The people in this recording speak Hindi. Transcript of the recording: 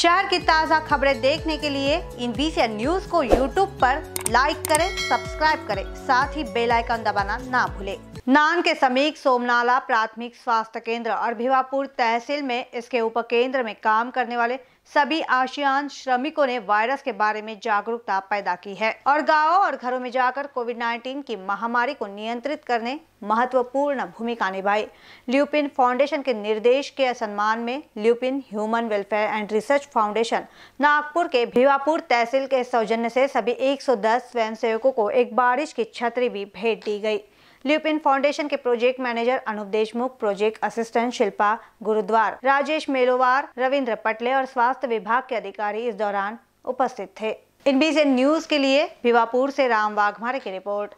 शहर की ताज़ा खबरें देखने के लिए इन बीसी न्यूज को यूट्यूब पर लाइक करें सब्सक्राइब करें साथ ही बेल आइकन दबाना ना भूलें नान के समीप सोमनाला प्राथमिक स्वास्थ्य केंद्र और भिवापुर तहसील में इसके उपकेंद्र में काम करने वाले सभी आशियान श्रमिकों ने वायरस के बारे में जागरूकता पैदा की है और गाँव और घरों में जाकर कोविड 19 की महामारी को नियंत्रित करने महत्वपूर्ण भूमिका निभाई ल्यूपिन फाउंडेशन के निर्देश के सम्मान में Lupin human welfare and research research foundation Nagpur के भिवापुर तहसील के सौजन्य से सभी 110 स्वयंसेवकों को एक बारिश की छतरी भी भेंट दी गई ल्यूपिन फाउंडेशन के project manager Anup Deshmukh project assistant Shilpa Gurudwar Rajesh Melowar Ravindra Patle और स्वास्थ्य विभाग के अधिकारी इस दौरान उपस्थित थे इन बीजे न्यूज के लिए भिवापुर से राम वाघमारे की रिपोर्ट